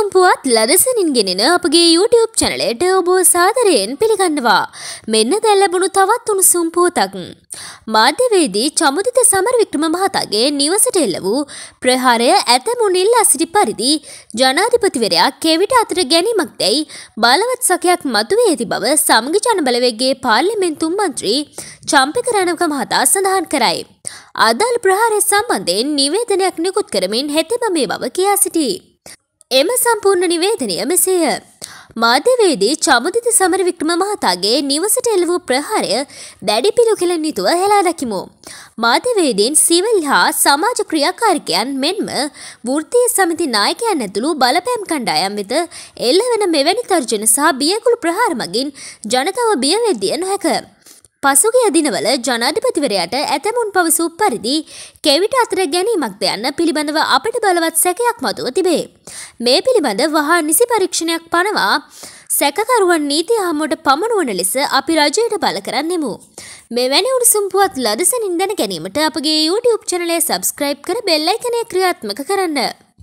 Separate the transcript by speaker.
Speaker 1: සුම්පුවත් ලදසනින් ගෙනෙන අපගේ YouTube චැනලයට ඔබ සාදරයෙන් පිළිගන්නවා. මෙන්න දැන් ලැබුණු තවත් උණුසුම් පුවතක්. මාධ්‍යවේදී චමුදිත සමරවික්‍රම මහතාගේ නිවසට එල්ල වූ ප්‍රහාරය ඇතමුණිල්ල සිටි පරිදි ජනාධිපතිවරයා කෙවිට අතර ගැනීමක් දැයි බලවත් සකයක් මතුවේ ඇති බව සමග ජනබලවේගේ පාර්ලිමේන්තු මන්ත්‍රී චම්පික රණවක මහතා සඳහන් කරයි. අදාළ ප්‍රහාරය සම්බන්ධයෙන් නිවේදනයක් නිකුත් කරමින් හෙතෙම මේ බව කියා සිටී. එම සම්පූර්ණ නිවේදනය මෙසේය. මාධ්‍යවේදී චමුදිත සමරවික්‍රම මහතාගේ නිවසට එළ වූ ප්‍රහාරය දැඩි පිළිකෙලෙන් යුතුව හෙලා දකිමු. මාධ්‍යවේදීන් සිවිල් හා සමාජ ක්‍රියාකාරිකයන් මෙන්ම වෘත්තීය සමිති නායකයන් ඇතුළු බලපෑම් කණ්ඩායම් වෙත එල්ල වෙන මෙවැනි තර්ජන සහ බියකුළු ප්‍රහාර මගින් ජනතාව බිය වෙද්දී නොහැක. පසුගිය දිනවල ජනාධිපතිවරයට ඇතැමුන් පවසූ පරිදි කෙවිට අතර ගැනීමක්ද යන්න පිළිබඳව අපට බලවත් සැකයක් මතුව තිබේ. මේ පිළිබඳ වහා නිසි පරීක්ෂණයක් පනවා සැකකරුවන් නීති හමුවට පමණුවන ලෙස අපි රජයට බල කරන්නෙමු. මෙවැනි උණුසුම් පුවත් ලදසනින් දැන ගැනීමට අපගේ YouTube චනලය සබස්ක්‍රයිබ් කර බෙල්ලයිකනය ක්‍රියාත්මක කරන්න.